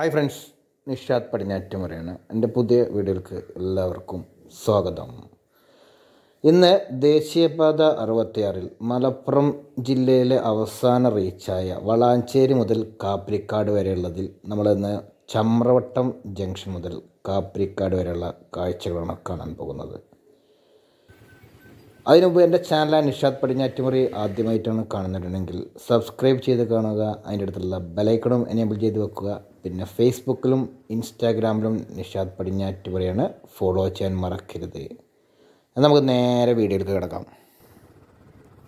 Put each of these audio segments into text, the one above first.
hi friends Nishad പടിഞ്ഞാറ്റുമുറയാണ് എൻ്റെ പുതിയ വീഡിയോയ്ക്ക് എല്ലാവർക്കും സ്വാഗതം ഇന്ന് ദേശീയപാത അറുപത്തിയാറിൽ മലപ്പുറം ജില്ലയിലെ അവസാന റീച്ചായ വളാഞ്ചേരി മുതൽ കാപ്രിക്കാട് വരെയുള്ളതിൽ നമ്മളിന്ന് ചമ്രവട്ടം ജംഗ്ഷൻ മുതൽ കാപ്രിക്കാട് വരെയുള്ള കാഴ്ചകളാണ് കാണാൻ പോകുന്നത് അതിനുമുമ്പ് എൻ്റെ ചാനൽ നിഷാദ് പടിഞ്ഞാറ്റുമുറി ആദ്യമായിട്ടാണ് കാണുന്നുണ്ടെങ്കിൽ സബ്സ്ക്രൈബ് ചെയ്ത് കാണുക അതിൻ്റെ അടുത്തുള്ള ബെലൈക്കണും എനേബിൾ ചെയ്ത് വെക്കുക പിന്നെ ഫേസ്ബുക്കിലും ഇൻസ്റ്റാഗ്രാമിലും നിഷാദ് പടിഞ്ഞാറ്റ് പറയാണ് ഫോളോ ചെയ്യാൻ മറക്കരുത് നമുക്ക് നേരെ വീഡിയോ എടുത്ത് കിടക്കാം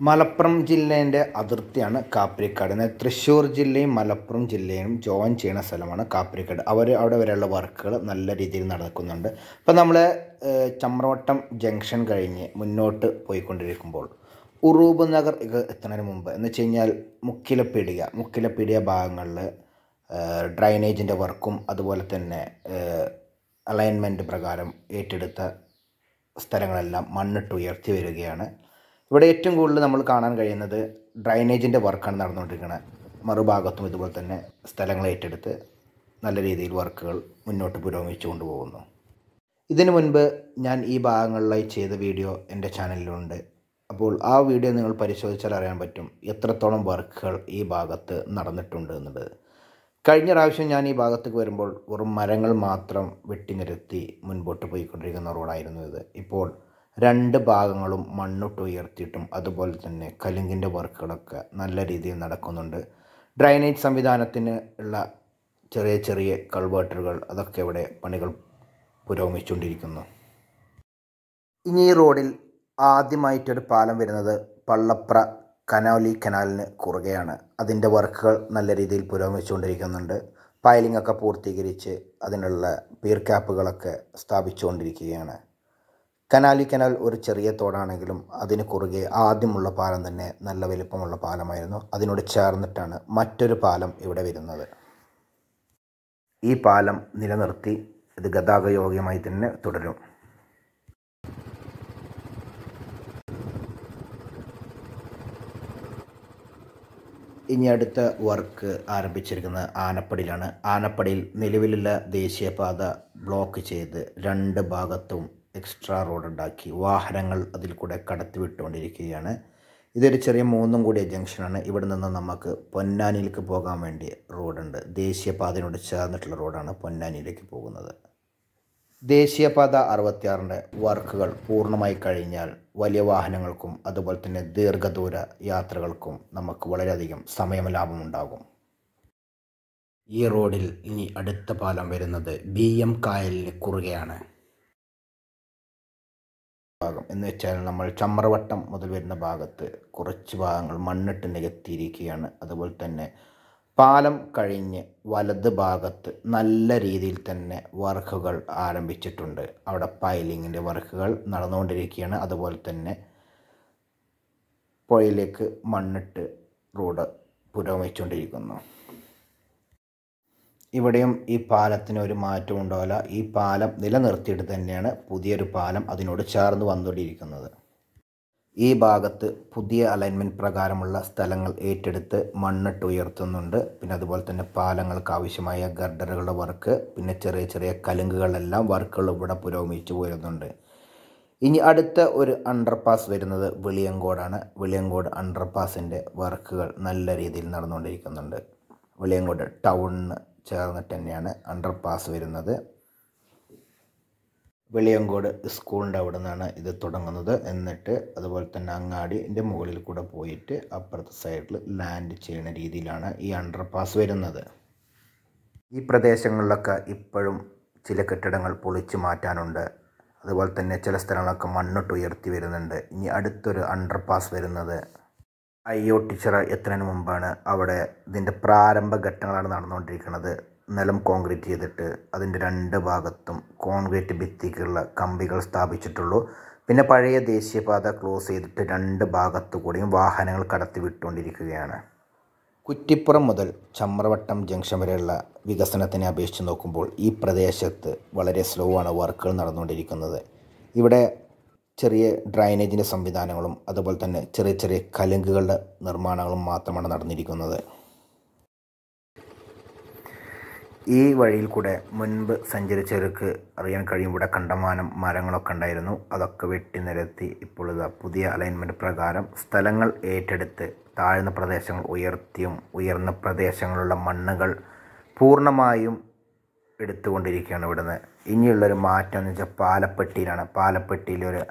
മലപ്പുറം ജില്ലേൻ്റെ അതിർത്തിയാണ് കാപ്രിക്കാട് എന്നാൽ തൃശ്ശൂർ ജില്ലയും മലപ്പുറം ജില്ലയും ജോയിൻ ചെയ്യുന്ന സ്ഥലമാണ് കാപ്രിക്കാട് അവർ അവിടെ വരെയുള്ള വർക്കുകൾ നല്ല രീതിയിൽ നടക്കുന്നുണ്ട് ഇപ്പം നമ്മൾ ചമ്രവട്ടം ജംഗ്ഷൻ കഴിഞ്ഞ് മുന്നോട്ട് പോയിക്കൊണ്ടിരിക്കുമ്പോൾ ഉറൂബ് നഗർ എത്തുന്നതിന് മുമ്പ് എന്ന് വെച്ച് കഴിഞ്ഞാൽ മുക്കിലപ്പീടിക മുക്കിലപ്പീടിക ഭാഗങ്ങളിൽ ഡ്രൈനേജിൻ്റെ വർക്കും അതുപോലെ തന്നെ അലൈൻമെൻറ്റ് പ്രകാരം ഏറ്റെടുത്ത സ്ഥലങ്ങളെല്ലാം മണ്ണിട്ട് ഉയർത്തി വരികയാണ് ഇവിടെ ഏറ്റവും കൂടുതൽ നമ്മൾ കാണാൻ കഴിയുന്നത് ഡ്രൈനേജിൻ്റെ വർക്കാണ് നടന്നുകൊണ്ടിരിക്കുന്നത് മറുഭാഗത്തും ഇതുപോലെ തന്നെ സ്ഥലങ്ങൾ ഏറ്റെടുത്ത് നല്ല രീതിയിൽ വർക്കുകൾ മുന്നോട്ട് പുരോഗമിച്ചു കൊണ്ടുപോകുന്നു ഇതിനു മുൻപ് ഞാൻ ഈ ഭാഗങ്ങളിലായി ചെയ്ത വീഡിയോ എൻ്റെ ചാനലിലുണ്ട് അപ്പോൾ ആ വീഡിയോ നിങ്ങൾ പരിശോധിച്ചാൽ അറിയാൻ പറ്റും എത്രത്തോളം വർക്കുകൾ ഈ ഭാഗത്ത് നടന്നിട്ടുണ്ട് എന്നുള്ളത് കഴിഞ്ഞ പ്രാവശ്യം ഞാൻ ഈ ഭാഗത്തേക്ക് വരുമ്പോൾ വെറും മരങ്ങൾ മാത്രം വെട്ടി നിരത്തി മുൻപോട്ട് പോയിക്കൊണ്ടിരിക്കുന്ന റോഡായിരുന്നു ഇത് ഇപ്പോൾ രണ്ട് ഭാഗങ്ങളും മണ്ണിട്ട് ഉയർത്തിയിട്ടും അതുപോലെ തന്നെ കലുങ്കിൻ്റെ വർക്കുകളൊക്കെ നല്ല രീതിയിൽ നടക്കുന്നുണ്ട് ഡ്രൈനേജ് സംവിധാനത്തിന് ഉള്ള ചെറിയ ചെറിയ കൾവേട്ടറുകൾ അതൊക്കെ ഇവിടെ പണികൾ പുരോഗമിച്ചുകൊണ്ടിരിക്കുന്നു ഇനി ഈ റോഡിൽ ആദ്യമായിട്ടൊരു പാലം വരുന്നത് പള്ളപ്ര കനോലി കനാലിന് കുറുകെയാണ് അതിൻ്റെ വർക്കുകൾ നല്ല രീതിയിൽ പുരോഗമിച്ചുകൊണ്ടിരിക്കുന്നുണ്ട് പൈലിങ്ങൊക്കെ പൂർത്തീകരിച്ച് അതിനുള്ള പീർ ക്യാപ്പുകളൊക്കെ സ്ഥാപിച്ചുകൊണ്ടിരിക്കുകയാണ് കനാലി കനാൽ ഒരു ചെറിയ തോടാണെങ്കിലും അതിന് കുറുകെ ആദ്യമുള്ള പാലം തന്നെ നല്ല വലിപ്പമുള്ള പാലമായിരുന്നു അതിനോട് ചേർന്നിട്ടാണ് മറ്റൊരു പാലം ഇവിടെ വരുന്നത് ഈ പാലം നിലനിർത്തി ഇത് ഗതാഗതയോഗ്യമായി തന്നെ തുടരും ഇനി അടുത്ത വർക്ക് ആരംഭിച്ചിരിക്കുന്നത് ആനപ്പടിയിലാണ് ആനപ്പടിയിൽ നിലവിലുള്ള ദേശീയപാത ബ്ലോക്ക് ചെയ്ത് രണ്ട് ഭാഗത്തും എക്സ്ട്രാ റോഡ് ഉണ്ടാക്കി വാഹനങ്ങൾ അതിൽ കൂടെ കടത്തിവിട്ടുകൊണ്ടിരിക്കുകയാണ് ഇതൊരു ചെറിയ മൂന്നും കൂടിയ ജംഗ്ഷനാണ് ഇവിടെ നിന്ന് നമുക്ക് പൊന്നാനിയിലേക്ക് പോകാൻ വേണ്ടി റോഡുണ്ട് ദേശീയപാതയോട് ചേർന്നിട്ടുള്ള റോഡാണ് പൊന്നാനിയിലേക്ക് പോകുന്നത് ദേശീയപാത അറുപത്തിയാറിൻ്റെ വർക്കുകൾ പൂർണ്ണമായി കഴിഞ്ഞാൽ വലിയ വാഹനങ്ങൾക്കും അതുപോലെ തന്നെ ദീർഘദൂര യാത്രകൾക്കും നമുക്ക് വളരെയധികം സമയം ലാഭമുണ്ടാകും ഈ റോഡിൽ ഇനി അടുത്ത പാലം വരുന്നത് ബി എം കായലിന് കുറുകയാണ് ഭാഗം എന്ന് വെച്ചാൽ നമ്മൾ ചമ്രവട്ടം മുതൽ വരുന്ന ഭാഗത്ത് കുറച്ച് ഭാഗങ്ങൾ മണ്ണിട്ട് നികത്തിയിരിക്കുകയാണ് അതുപോലെ തന്നെ പാലം കഴിഞ്ഞ് വലത് ഭാഗത്ത് നല്ല രീതിയിൽ തന്നെ വർക്കുകൾ ആരംഭിച്ചിട്ടുണ്ട് അവിടെ പൈലിങ്ങിൻ്റെ വർക്കുകൾ നടന്നുകൊണ്ടിരിക്കുകയാണ് അതുപോലെ തന്നെ പുഴയിലേക്ക് മണ്ണിട്ട് റോഡ് പുരോഗമിച്ചുകൊണ്ടിരിക്കുന്നു ഇവിടെയും ഈ പാലത്തിന് ഒരു മാറ്റം ഉണ്ടാവില്ല ഈ പാലം നിലനിർത്തിയിട്ട് തന്നെയാണ് പുതിയൊരു പാലം അതിനോട് ചേർന്ന് വന്നുകൊണ്ടിരിക്കുന്നത് ഈ ഭാഗത്ത് പുതിയ അലൈൻമെൻറ്റ് പ്രകാരമുള്ള സ്ഥലങ്ങൾ ഏറ്റെടുത്ത് മണ്ണിട്ട് ഉയർത്തുന്നുണ്ട് പിന്നെ അതുപോലെ തന്നെ പാലങ്ങൾക്ക് ആവശ്യമായ ഗർഡറുകളുടെ വർക്ക് പിന്നെ ചെറിയ ചെറിയ കലുങ്കുകളെല്ലാം വർക്കുകൾ ഇവിടെ പുരോഗമിച്ചു പോരുന്നുണ്ട് ഇനി അടുത്ത ഒരു അണ്ടർപാസ് വരുന്നത് വെളിയങ്കോടാണ് വെളിയങ്കോട് അണ്ടർപാസിൻ്റെ വർക്കുകൾ നല്ല രീതിയിൽ നടന്നുകൊണ്ടിരിക്കുന്നുണ്ട് വെളിയങ്കോട് ടൗണിന് ചേർന്നിട്ട് തന്നെയാണ് അണ്ടർപാസ് വരുന്നത് വെളിയങ്കോട് സ്കൂളിൻ്റെ അവിടെ നിന്നാണ് ഇത് തുടങ്ങുന്നത് എന്നിട്ട് അതുപോലെ തന്നെ അങ്ങാടിൻ്റെ മുകളിൽ കൂടെ പോയിട്ട് അപ്പുറത്തെ സൈഡിൽ ലാൻഡ് ചെയ്യുന്ന രീതിയിലാണ് ഈ അണ്ടർപാസ് വരുന്നത് ഈ പ്രദേശങ്ങളിലൊക്കെ ഇപ്പോഴും ചില കെട്ടിടങ്ങൾ പൊളിച്ചു മാറ്റാനുണ്ട് അതുപോലെ തന്നെ ചില സ്ഥലങ്ങളൊക്കെ മണ്ണിട്ട് ഉയർത്തി വരുന്നുണ്ട് ഇനി അടുത്തൊരു അണ്ടർപാസ് വരുന്നത് ഐ ഒ ടീച്ചർ എത്തുന്നതിന് മുമ്പാണ് അവിടെ ഇതിൻ്റെ പ്രാരംഭ ഘട്ടങ്ങളാണ് നടന്നുകൊണ്ടിരിക്കുന്നത് നിലം കോൺക്രീറ്റ് ചെയ്തിട്ട് അതിൻ്റെ രണ്ട് ഭാഗത്തും കോൺക്രീറ്റ് ഭിത്തിക്കുള്ള കമ്പികൾ സ്ഥാപിച്ചിട്ടുള്ളൂ പിന്നെ പഴയ ദേശീയപാത ക്ലോസ് ചെയ്തിട്ട് രണ്ട് ഭാഗത്തു കൂടിയും വാഹനങ്ങൾ കടത്തി വിട്ടുകൊണ്ടിരിക്കുകയാണ് കുറ്റിപ്പുറം മുതൽ ചമ്രവട്ടം ജംഗ്ഷൻ വരെയുള്ള വികസനത്തിനെ അപേക്ഷിച്ച് നോക്കുമ്പോൾ ഈ പ്രദേശത്ത് വളരെ സ്ലോ ആണ് വർക്കുകൾ നടന്നുകൊണ്ടിരിക്കുന്നത് ഇവിടെ ചെറിയ ഡ്രൈനേജിൻ്റെ സംവിധാനങ്ങളും അതുപോലെ തന്നെ ചെറിയ ചെറിയ കലുങ്കുകളുടെ നിർമ്മാണങ്ങളും മാത്രമാണ് നടന്നിരിക്കുന്നത് ഈ വഴിയിൽ കൂടെ മുൻപ് സഞ്ചരിച്ചവർക്ക് അറിയാൻ കഴിയും ഇവിടെ കണ്ടമാനം മരങ്ങളൊക്കെ ഉണ്ടായിരുന്നു അതൊക്കെ വെട്ടി നിരത്തി ഇപ്പോൾ ഇതാ പുതിയ അലൈൻമെൻറ്റ് പ്രകാരം സ്ഥലങ്ങൾ ഏറ്റെടുത്ത് താഴ്ന്ന പ്രദേശങ്ങൾ ഉയർത്തിയും ഉയർന്ന പ്രദേശങ്ങളുള്ള മണ്ണുകൾ പൂർണ്ണമായും എടുത്തുകൊണ്ടിരിക്കുകയാണ് ഇവിടുന്ന് ഇനിയുള്ളൊരു മാറ്റം എന്ന് വെച്ചാൽ പാലപ്പെട്ടിയിലാണ് പാലപ്പെട്ടിയിൽ ഒരു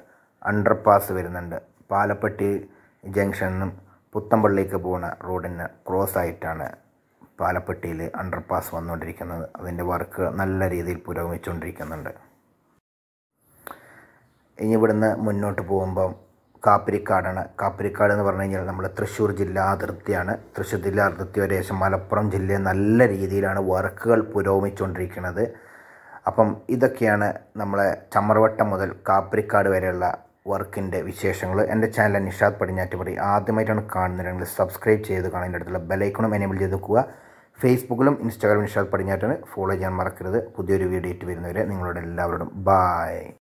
അണ്ടർ പാസ് വരുന്നുണ്ട് പാലപ്പെട്ടി ജംഗ്ഷനും പുത്തമ്പള്ളിക്ക് പോകുന്ന റോഡിന് ക്രോസ് ആയിട്ടാണ് പാലപ്പെട്ടിയിൽ അണ്ടർപാസ് വന്നുകൊണ്ടിരിക്കുന്നത് അതിൻ്റെ വർക്ക് നല്ല രീതിയിൽ പുരോഗമിച്ചുകൊണ്ടിരിക്കുന്നുണ്ട് ഇനി ഇവിടുന്ന് മുന്നോട്ട് പോകുമ്പം കാപ്പിരിക്കാടാണ് കാപ്പിരിക്കാട് എന്ന് പറഞ്ഞു കഴിഞ്ഞാൽ നമ്മുടെ തൃശ്ശൂർ ജില്ലാ അതിർത്തിയാണ് തൃശ്ശൂർ ജില്ലാ അതിർത്തി വരെ ശേഷം മലപ്പുറം ജില്ലയിൽ നല്ല രീതിയിലാണ് വർക്കുകൾ പുരോഗമിച്ചുകൊണ്ടിരിക്കുന്നത് അപ്പം ഇതൊക്കെയാണ് നമ്മളെ ചമർവട്ടം മുതൽ കാപ്പിരിക്കാട് വരെയുള്ള വർക്കിൻ്റെ വിശേഷങ്ങൾ എൻ്റെ ചാനൽ നിഷാദ് പടിഞ്ഞാറ്റുപടി ആദ്യമായിട്ടാണ് കാണുന്നതെങ്കിൽ സബ്സ്ക്രൈബ് ചെയ്ത് കാണാൻ അടുത്തുള്ള ബെലൈക്കണും എനേബിൾ ചെയ്ത് വെക്കുക ഫേസ്ബുക്കിലും ഇൻസ്റ്റാഗ്രാമിലും ഇഷാദ് പടിഞ്ഞാറ്റാണ് ഫോളോ ചെയ്യാൻ മറക്കരുത് പുതിയൊരു വീഡിയോ ഇട്ട് വരുന്നവരെ നിങ്ങളോട് എല്ലാവരോടും ബായ്